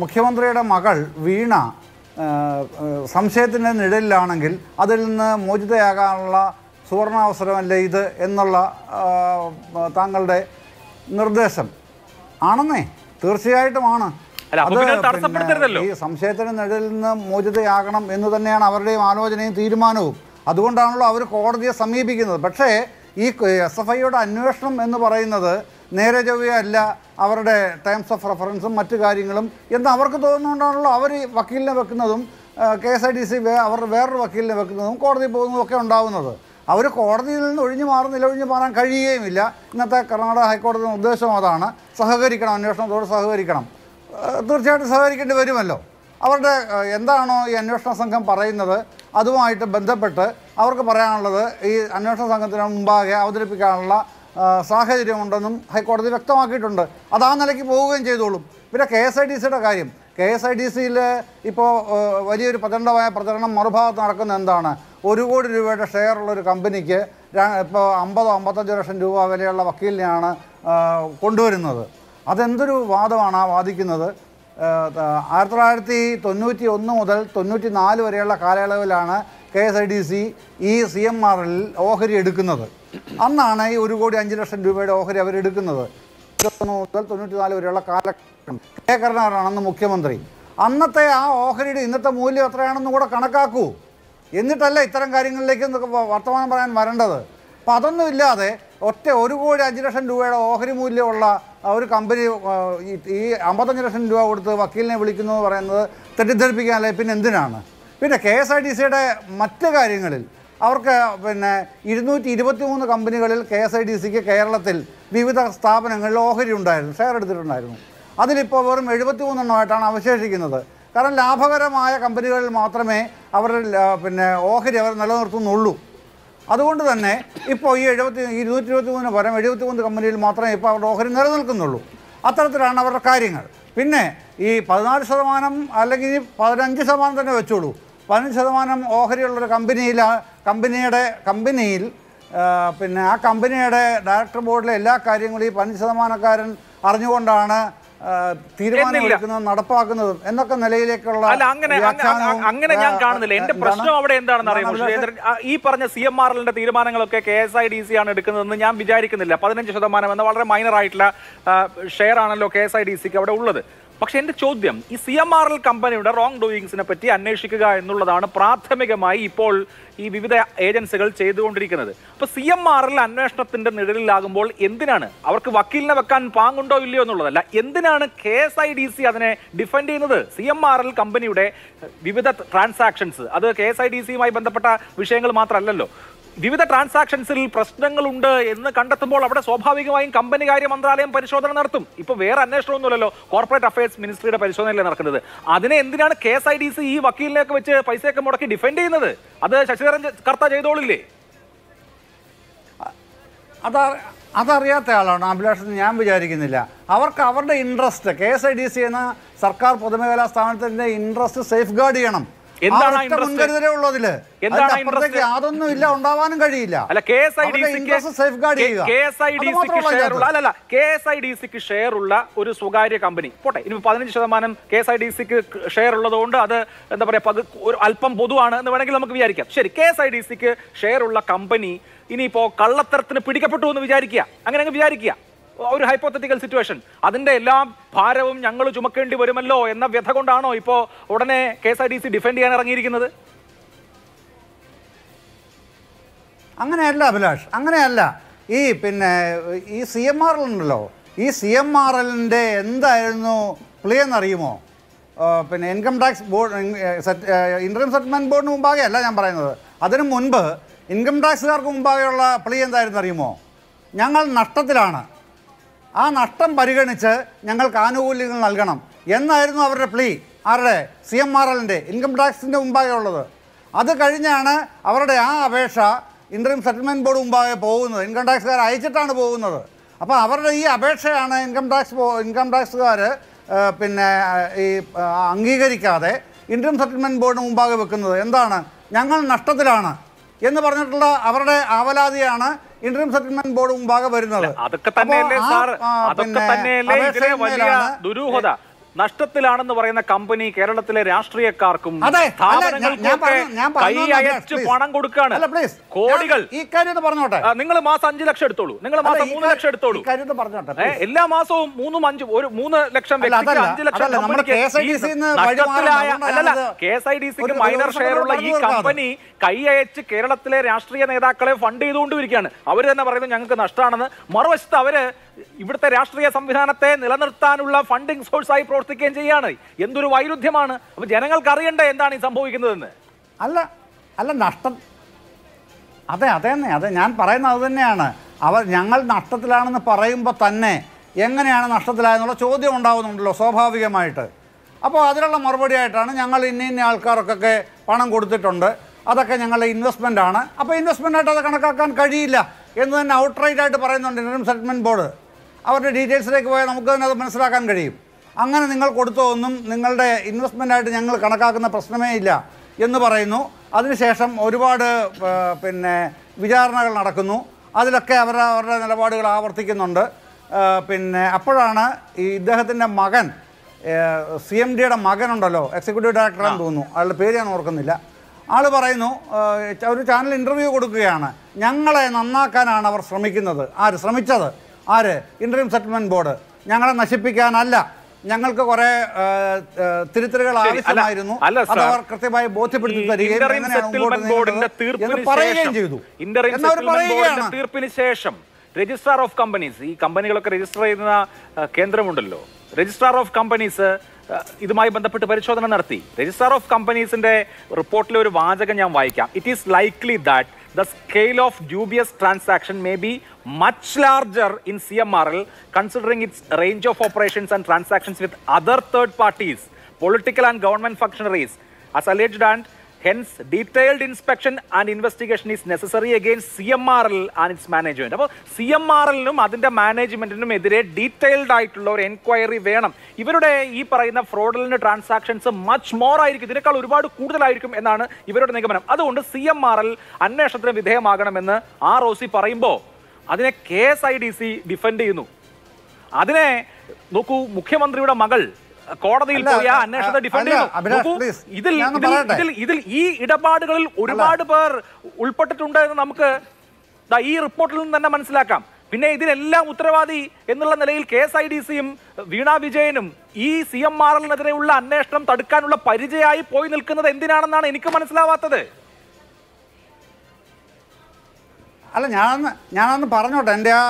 മുഖ്യമന്ത്രിയുടെ മകൾ വീണ സംശയത്തിൻ്റെ നിഴലിലാണെങ്കിൽ അതിൽ നിന്ന് മോചിതയാകാനുള്ള സുവർണാവസരമല്ല ഇത് എന്നുള്ള താങ്കളുടെ നിർദ്ദേശം ആണെന്നേ തീർച്ചയായിട്ടുമാണ് ഈ സംശയത്തിന് നിഴലിൽ നിന്ന് മോചിതയാകണം എന്ന് തന്നെയാണ് അവരുടെയും ആലോചനയും തീരുമാനവും അതുകൊണ്ടാണല്ലോ അവർ കോടതിയെ സമീപിക്കുന്നത് പക്ഷേ ഈ എസ് എഫ് ഐയുടെ അന്വേഷണം എന്ന് പറയുന്നത് നേരെ ചൊവ്വയല്ല അവരുടെ ടേംസ് ഓഫ് റെഫറൻസും മറ്റു കാര്യങ്ങളും എന്ന് അവർക്ക് തോന്നുന്നുകൊണ്ടാണല്ലോ അവർ വക്കീലിനെ വെക്കുന്നതും K S I D C അവർ വേറൊരു വക്കീലിനെ വെക്കുന്നതും കോടതി പോകുന്നതും ഒക്കെ ഉണ്ടാവുന്നത് അവർ കോടതിയിൽ നിന്ന് ഒഴിഞ്ഞു മാറുന്നില്ല നിലൊഴിഞ്ഞു മാറാൻ കഴിയുകയുമില്ല ഇന്നത്തെ കർണാടക ഹൈക്കോടതി നിർദ്ദേശം അതാണ് സഹകരിക്കണം അന്വേഷണത്തോട് സഹകരിക്കണം തീർച്ചയായിട്ടും സഹകരിക്കേണ്ടി വരുമല്ലോ അവരുടെ എന്താണോ ഈ അന്വേഷണ സംഘം പറയുന്നത് അതുമായിട്ട് ബന്ധപ്പെട്ട് അവർക്ക് പറയാനുള്ളത് ഈ അന്വേഷണ സംഘത്തിന് മുമ്പാകെ അവതരിപ്പിക്കാനുള്ള സാഹചര്യമുണ്ടെന്നും ഹൈക്കോടതി വ്യക്തമാക്കിയിട്ടുണ്ട് അത് ആ നിലയ്ക്ക് പോവുകയും ചെയ്തോളും പിന്നെ കെ എസ് ഐ ഡി സിയുടെ കാര്യം കെ എസ് ഐ ഡി സിയിൽ ഇപ്പോൾ വലിയൊരു പ്രചണ്ഡമായ പ്രചരണം മറുഭാഗത്ത് നടക്കുന്നത് എന്താണ് ഒരു കോടി രൂപയുടെ ഷെയർ ഉള്ളൊരു ഒരു കമ്പനിക്ക് ഇപ്പോൾ അമ്പതോ അമ്പത്തഞ്ച് ലക്ഷം രൂപ വിലയുള്ള വക്കീലിനെയാണ് കൊണ്ടുവരുന്നത് അതെന്തൊരു വാദമാണ് ആ വാദിക്കുന്നത് ആയിരത്തി തൊള്ളായിരത്തി തൊണ്ണൂറ്റി ഒന്ന് മുതൽ തൊണ്ണൂറ്റി നാല് വരെയുള്ള കാലയളവിലാണ് K S I D C ഈ സി എം ആറിൽ ഓഹരി എടുക്കുന്നത് അന്നാണ് ഈ ഒരു കോടി അഞ്ചു ലക്ഷം രൂപയുടെ ഓഹരി അവരെടുക്കുന്നത് ഇരുപത്തൊന്ന് മുതൽ തൊണ്ണൂറ്റി നാല് വരെയുള്ള കാലഘട്ടം കെ അന്ന് മുഖ്യമന്ത്രി അന്നത്തെ ആ ഓഹരിയുടെ ഇന്നത്തെ മൂല്യം എത്രയാണെന്ന് കൂടെ കണക്കാക്കൂ എന്നിട്ടല്ല ഇത്തരം കാര്യങ്ങളിലേക്ക് വർത്തമാനം പറയാൻ വരേണ്ടത് അപ്പോൾ അതൊന്നും ഇല്ലാതെ ഒറ്റ ഒരു കോടി അഞ്ച് ലക്ഷം രൂപയുടെ ഓഹരി മൂല്യമുള്ള ഒരു കമ്പനി ഈ അമ്പത്തഞ്ച് ലക്ഷം രൂപ കൊടുത്ത് വക്കീലിനെ വിളിക്കുന്നു എന്ന് പറയുന്നത് തെറ്റിദ്ധരിപ്പിക്കാനല്ലേ പിന്നെ എന്തിനാണ് പിന്നെ കെ എസ് ആർ ടി സിയുടെ മറ്റ് കാര്യങ്ങളിൽ അവർക്ക് പിന്നെ ഇരുന്നൂറ്റി ഇരുപത്തി മൂന്ന് കമ്പനികളിൽ കെ എസ് ഐ ഡി സിക്ക് കേരളത്തിൽ വിവിധ സ്ഥാപനങ്ങളിൽ ഓഹരി ഉണ്ടായിരുന്നു ഷെയർ എടുത്തിട്ടുണ്ടായിരുന്നു അതിലിപ്പോൾ വെറും എഴുപത്തി മൂന്നെണ്ണമായിട്ടാണ് അവശേഷിക്കുന്നത് കാരണം ലാഭകരമായ കമ്പനികളിൽ മാത്രമേ അവർ പിന്നെ ഓഹരി അവർ നിലനിർത്തുന്നുള്ളൂ അതുകൊണ്ട് തന്നെ ഇപ്പോൾ ഈ എഴുപത്തി ഇരുന്നൂറ്റി ഇരുപത്തി മൂന്ന് പരം എഴുപത്തി മൂന്ന് കമ്പനിയിൽ മാത്രമേ ഇപ്പോൾ അവരുടെ ഓഹരി നിലനിൽക്കുന്നുള്ളൂ അത്തരത്തിലാണ് അവരുടെ കാര്യങ്ങൾ പിന്നെ ഈ പതിനാല് ശതമാനം അല്ലെങ്കിൽ പതിനഞ്ച് ശതമാനം തന്നെ വെച്ചോളൂ പതിനഞ്ച് ശതമാനം ഓഹരിയുള്ളൊരു കമ്പനിയിൽ കമ്പനിയുടെ കമ്പനിയിൽ പിന്നെ ആ കമ്പനിയുടെ ഡയറക്ടർ ബോർഡിലെ എല്ലാ കാര്യങ്ങളും ഈ പതിനഞ്ച് ശതമാനക്കാരൻ അറിഞ്ഞുകൊണ്ടാണ് തീരുമാനമെടുക്കുന്നതും നടപ്പാക്കുന്നതും എന്നൊക്കെ നിലയിലേക്കുള്ള അങ്ങനെ അങ്ങനെ ഞാൻ കാണുന്നില്ല എന്റെ പ്രശ്നം അവിടെ എന്താണെന്ന് അറിയാമോ ഈ പറഞ്ഞ സി എം ആർ എല്ലിന്റെ തീരുമാനങ്ങളൊക്കെ K S I D C ആണ് എടുക്കുന്നതെന്ന് ഞാൻ വിചാരിക്കുന്നില്ല പതിനഞ്ച് ശതമാനം എന്ന വളരെ മൈനർ ആയിട്ടുള്ള ഷെയർ ആണല്ലോ കെ എസ് ഐ ഡി സിക്ക് അവിടെ ഉള്ളത് പക്ഷെ എന്റെ ചോദ്യം ഈ സി എം ആർ എൽ കമ്പനിയുടെ റോങ് ഡൂയിങ്സിനെ പറ്റി അന്വേഷിക്കുക എന്നുള്ളതാണ് പ്രാഥമികമായി ഇപ്പോൾ ഈ വിവിധ ഏജൻസികൾ ചെയ്തുകൊണ്ടിരിക്കുന്നത് അപ്പോൾ സി എം ആർ എൽ അന്വേഷണത്തിന്റെ നിഴലിലാകുമ്പോൾ എന്തിനാണ് അവർക്ക് വക്കീലിനെ വെക്കാൻ പാങ്ങുണ്ടോ ഇല്ലയോ എന്നുള്ളതല്ല എന്തിനാണ് K S I D C അതിനെ ഡിഫെൻഡ് ചെയ്യുന്നത് സി എം ആർ എൽ കമ്പനിയുടെ വിവിധ ട്രാൻസാക്ഷൻസ് അത് കെ എസ് ഐ ഡി സിയുമായി ബന്ധപ്പെട്ട വിഷയങ്ങൾ മാത്രമല്ലല്ലോ വിവിധ ട്രാൻസാക്ഷൻസിൽ പ്രശ്നങ്ങളുണ്ട് എന്ന് കണ്ടെത്തുമ്പോൾ അവിടെ സ്വാഭാവികമായും കമ്പനി കാര്യ മന്ത്രാലയം പരിശോധന നടത്തും ഇപ്പൊ വേറെ അന്വേഷണമൊന്നുമല്ലല്ലോ കോർപ്പറേറ്റ് അഫയേഴ്സ് മിനിസ്ട്രിയുടെ പരിശോധനയിലെ നടക്കുന്നത് അതിനെ എന്തിനാണ് K S I D C ഈ വക്കീലിനെയൊക്കെ വെച്ച് പൈസയൊക്കെ മുടക്കി ഡിഫെൻഡ് ചെയ്യുന്നത് അത് ശശിധരൻ കർത്ത ചെയ്തോളില്ലേ അതറിയാത്ത ആളാണ് അഭിലാഷ് ഞാൻ വിചാരിക്കുന്നില്ല അവർക്ക് അവരുടെ interest K S I D C എന്ന സർക്കാർ പൊതുമേഖലാ സ്ഥാപനത്തിൻ്റെ ഇൻട്രസ്റ്റ് സേഫ് ഗാർഡ് ചെയ്യണം എന്താണ് എന്താണ് യാതൊന്നും ഇല്ല ഉണ്ടാവാനും കഴിയില്ല അല്ല ഷെയർ ഉള്ള ഷെയർ ഉള്ള ഒരു സ്വകാര്യ കമ്പനി പോട്ടെ ഇനി പതിനഞ്ച് ശതമാനം കെ എസ് ഐ ഡി സിക്ക് ഷെയർ ഉള്ളതുകൊണ്ട് അത് എന്താ പറയാ പകു ഒരു അല്പം പൊതുവാണ് എന്ന് വേണമെങ്കിൽ നമുക്ക് വിചാരിക്കാം ശരി കെ എസ് ഐ ഡി സിക്ക് ഷെയർ ഉള്ള കമ്പനി ഇനിയിപ്പോ കള്ളത്തരത്തിന് പിടിക്കപ്പെട്ടു എന്ന് വിചാരിക്കുക അങ്ങനെ അങ്ങ് വിചാരിക്കുക ഒരു ഹൈപ്പോത്തറ്റിക്കൽ സിറ്റുവേഷൻ അതിൻ്റെ എല്ലാ ഭാരവും ഞങ്ങൾ ചുമക്കേണ്ടി വരുമല്ലോ എന്ന വ്യഥ കൊണ്ടാണോ ഇപ്പോൾ ഉടനെ K S R T C defend ചെയ്യാൻ ഇറങ്ങിയിരിക്കുന്നത് അങ്ങനെയല്ല അഭിലാഷ് അങ്ങനെയല്ല ഈ പിന്നെ ഈ സി എം ആർ ഉണ്ടല്ലോ ഈ സി എം ആർ എല്ലിൻ്റെ എന്തായിരുന്നു പ്ലേ അറിയുമോ പിന്നെ income tax board income settlement ബോർഡിന് മുമ്പാകെ അല്ല ഞാൻ പറയുന്നത് അതിനു മുൻപ് ഇൻകം ടാക്സുകാർക്ക് മുമ്പാകെയുള്ള പ്ലേ എന്തായിരുന്നു അറിയുമോ ഞങ്ങൾ നഷ്ടത്തിലാണ് ആ നഷ്ടം പരിഗണിച്ച് ഞങ്ങൾക്ക് ആനുകൂല്യങ്ങൾ നൽകണം എന്നായിരുന്നു അവരുടെ പ്ലീ ആരുടെ സി എം ആർ എല്ലിൻ്റെ ഇൻകം ടാക്സിൻ്റെ മുമ്പാകെ ഉള്ളത് അത് കഴിഞ്ഞാണ് അവരുടെ ആ അപേക്ഷ ഇൻട്രീം സെറ്റിൽമെൻറ്റ് ബോർഡ് മുമ്പാകെ പോകുന്നത് ഇൻകം ടാക്സുകാർ അയച്ചിട്ടാണ് പോകുന്നത് അപ്പോൾ അവരുടെ ഈ അപേക്ഷയാണ് ഇൻകം ടാക്സ് ഇൻകം ടാക്സുകാർ പിന്നെ ഈ അംഗീകരിക്കാതെ ഇൻട്രീം സെറ്റിൽമെൻറ്റ് ബോർഡിന് മുമ്പാകെ വെക്കുന്നത് എന്താണ് ഞങ്ങൾ നഷ്ടത്തിലാണ് എന്ന് പറഞ്ഞിട്ടുള്ള അവരുടെ ആവലാതിയാണ് ഇന്റർ സെറ്റിൽമെന്റ് ബോർഡ് മുമ്പാകെ വരുന്നത് അതൊക്കെ തന്നെയല്ലേ സാർ അതൊക്കെ തന്നെയല്ലേ ഇതിലെ വലിയ ദുരൂഹത നഷ്ടത്തിലാണെന്ന് പറയുന്ന കമ്പനി കേരളത്തിലെ രാഷ്ട്രീയക്കാർക്കും പണം കൊടുക്കാണ് കോടികൾ ഈ പറഞ്ഞോട്ടെ നിങ്ങൾ മാസം അഞ്ചു ലക്ഷം എടുത്തോളൂ നിങ്ങൾ മാസം മൂന്ന് ലക്ഷം എടുത്തോളൂ പറഞ്ഞോട്ടെ എല്ലാ മാസവും മൂന്നും അഞ്ചും ഒരു മൂന്ന് ലക്ഷം അഞ്ചു ലക്ഷം കെ എസ് ഐ ഡി സിക്ക് മൈനർ ഉള്ള ഈ കമ്പനി കൈ അയച്ച് കേരളത്തിലെ രാഷ്ട്രീയ നേതാക്കളെ ഫണ്ട് ചെയ്തുകൊണ്ടിരിക്കുകയാണ് അവർ തന്നെ പറയുന്നത് ഞങ്ങൾക്ക് നഷ്ടമാണെന്ന് മറുവശത്ത് അവര് ഇവിടുത്തെ രാഷ്ട്രീയ സംവിധാനത്തെ നിലനിർത്താനുള്ള ഫണ്ടിങ് സോഴ്സായി പ്രവർത്തിക്കുകയും ചെയ്യാണ് എന്തൊരു വൈരുദ്ധ്യമാണ് അപ്പൊ ജനങ്ങൾക്ക് അറിയണ്ടേ എന്താണ് ഈ സംഭവിക്കുന്നതെന്ന് അല്ല അല്ല നഷ്ടം അതെ അതെ തന്നെ അതെ ഞാൻ പറയുന്നത് അത് തന്നെയാണ് അവർ ഞങ്ങൾ നഷ്ടത്തിലാണെന്ന് പറയുമ്പോൾ തന്നെ എങ്ങനെയാണ് നഷ്ടത്തിലായെന്നുള്ള ചോദ്യം ഉണ്ടാകുന്നുണ്ടല്ലോ സ്വാഭാവികമായിട്ട് അപ്പോൾ അതിനുള്ള മറുപടിയായിട്ടാണ് ഞങ്ങൾ ഇന്ന ഇന്ന ആൾക്കാർക്കൊക്കെ പണം കൊടുത്തിട്ടുണ്ട് അതൊക്കെ ഞങ്ങളുടെ ഇൻവെസ്റ്റ്മെൻ്റ് ആണ് അപ്പോൾ ആയിട്ട് അത് കണക്കാക്കാൻ കഴിയില്ല എന്ന് തന്നെ ഔട്ട്റൈറ്റ് ആയിട്ട് പറയുന്നുണ്ട് ഇൻകം സെറ്റിൽമെൻറ്റ് ബോർഡ് അവരുടെ ഡീറ്റെയിൽസിലേക്ക് പോയാൽ നമുക്ക് തന്നെ അത് മനസ്സിലാക്കാൻ കഴിയും അങ്ങനെ നിങ്ങൾ കൊടുത്ത ഒന്നും നിങ്ങളുടെ ഇൻവെസ്റ്റ്മെൻറ്റായിട്ട് ഞങ്ങൾ കണക്കാക്കുന്ന പ്രശ്നമേ ഇല്ല എന്ന് പറയുന്നു അതിനുശേഷം ഒരുപാട് പിന്നെ വിചാരണകൾ നടക്കുന്നു അതിലൊക്കെ അവർ അവരുടെ നിലപാടുകൾ ആവർത്തിക്കുന്നുണ്ട് പിന്നെ അപ്പോഴാണ് ഈ ഇദ്ദേഹത്തിൻ്റെ മകൻ സി എം ഡിയുടെ മകനുണ്ടല്ലോ എക്സിക്യൂട്ടീവ് ഡയറക്ടറാന്ന് തോന്നുന്നു അയാളുടെ പേര് ഞാൻ ഓർക്കുന്നില്ല ആൾ പറയുന്നു ഒരു ചാനൽ ഇൻ്റർവ്യൂ കൊടുക്കുകയാണ് ഞങ്ങളെ നന്നാക്കാനാണ് അവർ ശ്രമിക്കുന്നത് ആര് ശ്രമിച്ചത് ആര് ഇൻട്രീം സെറ്റിൽമെന്റ് ബോർഡ് ഞങ്ങളെ നശിപ്പിക്കാനല്ല ഞങ്ങൾക്ക് കുറെ തിരുത്തലുകൾ ആവശ്യമായിരുന്നു അത് അവർ കൃത്യമായി ബോധ്യപ്പെടുത്തി തരികയും പറയുകയും ചെയ്തു തീർപ്പിന് ശേഷം രജിസ്ട്രാർ ഓഫ് കമ്പനീസ് ഈ കമ്പനികളൊക്കെ രജിസ്റ്റർ ചെയ്യുന്ന കേന്ദ്രമുണ്ടല്ലോ രജിസ്ട്രാർ ഓഫ് കമ്പനീസ് ഇതുമായി ബന്ധപ്പെട്ട് പരിശോധന നടത്തി രജിസ്ട്രാർ ഓഫ് കമ്പനീസിന്റെ റിപ്പോർട്ടിലെ ഒരു വാചകം ഞാൻ വായിക്കാം it is likely that the scale of dubious transaction may be much larger in CMRL considering its range of operations and transactions with other third parties, political and government functionaries. As alleged and hence detailed inspection and investigation is necessary against C M R L and its management അപ്പോൾ C M R എല്ലിനും അതിൻ്റെ മാനേജ്മെന്റിനും എതിരെ detailed ആയിട്ടുള്ള ഒരു enquiry വേണം ഇവരുടെ ഈ പറയുന്ന ഫ്രോഡലിൻ്റെ ട്രാൻസാക്ഷൻസ് മച്ച് മോർ ആയിരിക്കും ഇതിനേക്കാൾ ഒരുപാട് കൂടുതലായിരിക്കും എന്നാണ് ഇവരുടെ നിഗമനം അതുകൊണ്ട് സി എം ആർ എൽ അന്വേഷണത്തിന് വിധേയമാകണമെന്ന് ആർ ഒ സി പറയുമ്പോൾ അതിനെ K S I D C defend ചെയ്യുന്നു അതിനെ നോക്കൂ മുഖ്യമന്ത്രിയുടെ മകൾ കോടതിയിൽ പോയി ആ അന്വേഷണത്തെ ഡിഫെൻഡ് ചെയ്തു ഇതിൽ ഇതിൽ ഇതിൽ ഈ ഇടപാടുകളിൽ ഒരുപാട് പേർ ഉൾപ്പെട്ടിട്ടുണ്ട് എന്ന് നമുക്ക് ഈ റിപ്പോർട്ടിൽ നിന്ന് തന്നെ മനസ്സിലാക്കാം പിന്നെ ഇതിനെല്ലാം ഉത്തരവാദി എന്നുള്ള നിലയിൽ കെ എസ് ഐ ഡി സിയും വീണ വിജയനും ഈ സി എം ആർ എല്ലിനെതിരെയുള്ള അന്വേഷണം തടുക്കാനുള്ള പരിചയമായി പോയി നിൽക്കുന്നത് എന്തിനാണെന്നാണ് എനിക്ക് മനസ്സിലാവാത്തത് അല്ല ഞാൻ ഞാനൊന്ന് പറഞ്ഞോട്ടെ എൻ്റെ ആ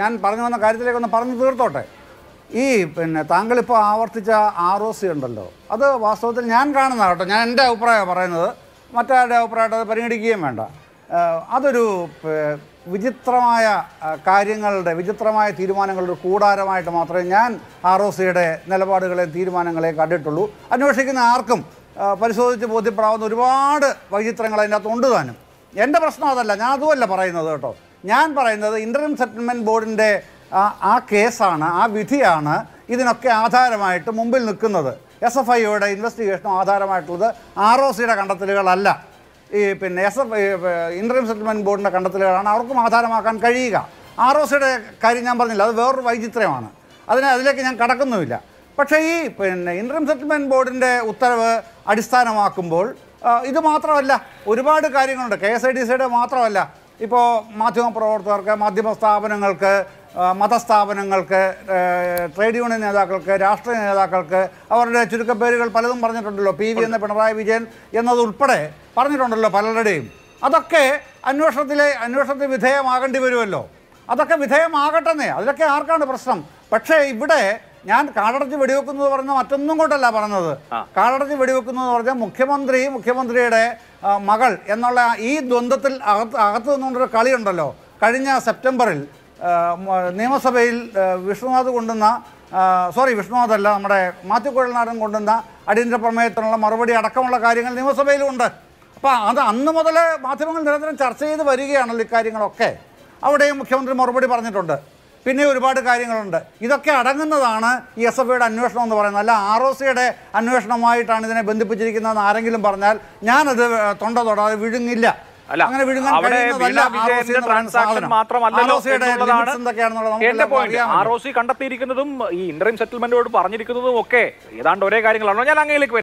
ഞാൻ പറഞ്ഞു വന്ന കാര്യത്തിലേക്ക് ഒന്ന് പറഞ്ഞു തീർത്തോട്ടെ ഈ പിന്നെ താങ്കളിപ്പോൾ ആവർത്തിച്ച ആർ ഒ സി ഉണ്ടല്ലോ അത് വാസ്തവത്തിൽ ഞാൻ കാണുന്ന കേട്ടോ ഞാൻ എൻ്റെ അഭിപ്രായമാണ് പറയുന്നത് മറ്റാരുടെ അഭിപ്രായമായിട്ട് അത് പരിഗണിക്കുകയും വേണ്ട അതൊരു വിചിത്രമായ കാര്യങ്ങളുടെ വിചിത്രമായ തീരുമാനങ്ങളുടെ കൂടാരമായിട്ട് മാത്രമേ ഞാൻ ആർ ഒ സിയുടെ നിലപാടുകളെ തീരുമാനങ്ങളെ കണ്ടിട്ടുള്ളൂ അന്വേഷിക്കുന്ന ആർക്കും പരിശോധിച്ച് ബോധ്യപ്പെടാവുന്ന ഒരുപാട് വൈചിത്രങ്ങൾ അതിനകത്ത് ഉണ്ട് എൻ്റെ പ്രശ്നം അതല്ല ഞാൻ അതുമല്ല പറയുന്നത് കേട്ടോ ഞാൻ പറയുന്നത് ഇൻ്റർനെറ്റ് സെറ്റിൽമെൻറ്റ് ബോർഡിൻ്റെ ആ കേസാണ് ആ വിധിയാണ് ഇതിനൊക്കെ ആധാരമായിട്ട് മുമ്പിൽ നിൽക്കുന്നത് എസ് എഫ് ഐയുടെ ഇൻവെസ്റ്റിഗേഷനും ആധാരമായിട്ടുള്ളത് ആർ ഒ സിയുടെ കണ്ടെത്തലുകളല്ല ഈ പിന്നെ എസ് എഫ് ഇൻട്രീം സെറ്റിൽമെൻറ്റ് ബോർഡിൻ്റെ കണ്ടെത്തലുകളാണ് അവർക്കും ആധാരമാക്കാൻ കഴിയുക ആർ ഒ സിയുടെ കാര്യം ഞാൻ പറഞ്ഞില്ല അത് വേറൊരു വൈചിത്രമാണ് അതിനെ അതിലേക്ക് ഞാൻ കടക്കുന്നുമില്ല പക്ഷേ ഈ പിന്നെ ഇൻട്രീം സെറ്റിൽമെൻറ്റ് ബോർഡിൻ്റെ ഉത്തരവ് അടിസ്ഥാനമാക്കുമ്പോൾ ഇത് മാത്രമല്ല ഒരുപാട് കാര്യങ്ങളുണ്ട് കെ എസ് ഐ ഡി സിയുടെ മാത്രമല്ല ഇപ്പോൾ മാധ്യമ പ്രവർത്തകർക്ക് മാധ്യമ സ്ഥാപനങ്ങൾക്ക് മതസ്ഥാപനങ്ങൾക്ക് ട്രേഡ് യൂണിയൻ നേതാക്കൾക്ക് രാഷ്ട്രീയ നേതാക്കൾക്ക് അവരുടെ ചുരുക്കപ്പേരുകൾ പലതും പറഞ്ഞിട്ടുണ്ടല്ലോ പി വി എന്ന പിണറായി വിജയൻ എന്നതുൾപ്പെടെ പറഞ്ഞിട്ടുണ്ടല്ലോ പലരുടെയും അതൊക്കെ അന്വേഷണത്തിലെ അന്വേഷണത്തിന് വിധേയമാകേണ്ടി വരുമല്ലോ അതൊക്കെ വിധേയമാകട്ടെന്നേ അതിലൊക്കെ ആർക്കാണ് പ്രശ്നം പക്ഷേ ഇവിടെ ഞാൻ കാടടച്ച് വെടിവെക്കുന്നത് പറഞ്ഞ മറ്റൊന്നും കൊണ്ടല്ല പറഞ്ഞത് കാടടച്ച് വെടിവെക്കുന്നത് പറഞ്ഞാൽ മുഖ്യമന്ത്രി മുഖ്യമന്ത്രിയുടെ മകൾ എന്നുള്ള ഈ ദ്വന്ദ്ത്തിൽ അകത്ത് അകത്ത് നിന്നുകൊണ്ടൊരു കളിയുണ്ടല്ലോ കഴിഞ്ഞ സെപ്റ്റംബറിൽ നിയമസഭയിൽ വിഷ്ണുനാഥ് കൊണ്ടുവന്ന സോറി വിഷ്ണുനാഥ് അല്ല നമ്മുടെ മാത്യു കുഴൽനാടൻ കൊണ്ടുവന്ന അടിയന്തര പ്രമേയത്തിനുള്ള മറുപടി അടക്കമുള്ള കാര്യങ്ങൾ നിയമസഭയിലുണ്ട് അപ്പോൾ അത് അന്ന് മുതൽ മാധ്യമങ്ങൾ നിരന്തരം ചർച്ച ചെയ്ത് വരികയാണല്ലോ ഇക്കാര്യങ്ങളൊക്കെ അവിടെയും മുഖ്യമന്ത്രി മറുപടി പറഞ്ഞിട്ടുണ്ട് പിന്നെ ഒരുപാട് കാര്യങ്ങളുണ്ട് ഇതൊക്കെ അടങ്ങുന്നതാണ് ഈ എസ് എഫ് ഐയുടെ അന്വേഷണം എന്ന് പറയുന്നത് അല്ല ആർ ഒ സിയുടെ അന്വേഷണമായിട്ടാണ് ഇതിനെ ബന്ധിപ്പിച്ചിരിക്കുന്നതെന്ന് ആരെങ്കിലും പറഞ്ഞാൽ ഞാനത് തൊണ്ട തൊടാതെ വിഴുങ്ങില്ല അല്ല അങ്ങനെ വിഴുങ്ങാൻ അവിടെ വീണ വിജയന്റെ ട്രാൻസാക്ഷൻ മാത്രമല്ലല്ലോ എന്നുള്ളതാണ് എന്റെ പോയിന്റ് ആർ ഒ സി കണ്ടെത്തിയിരിക്കുന്നതും ഈ ഇന്റർവ്യൂ സെറ്റിൽമെന്റോട് പറഞ്ഞിരിക്കുന്നതും ഒക്കെ ഏതാണ്ട് ഒരേ കാര്യങ്ങളാണോ ഞാൻ അങ്ങയിലേക്ക്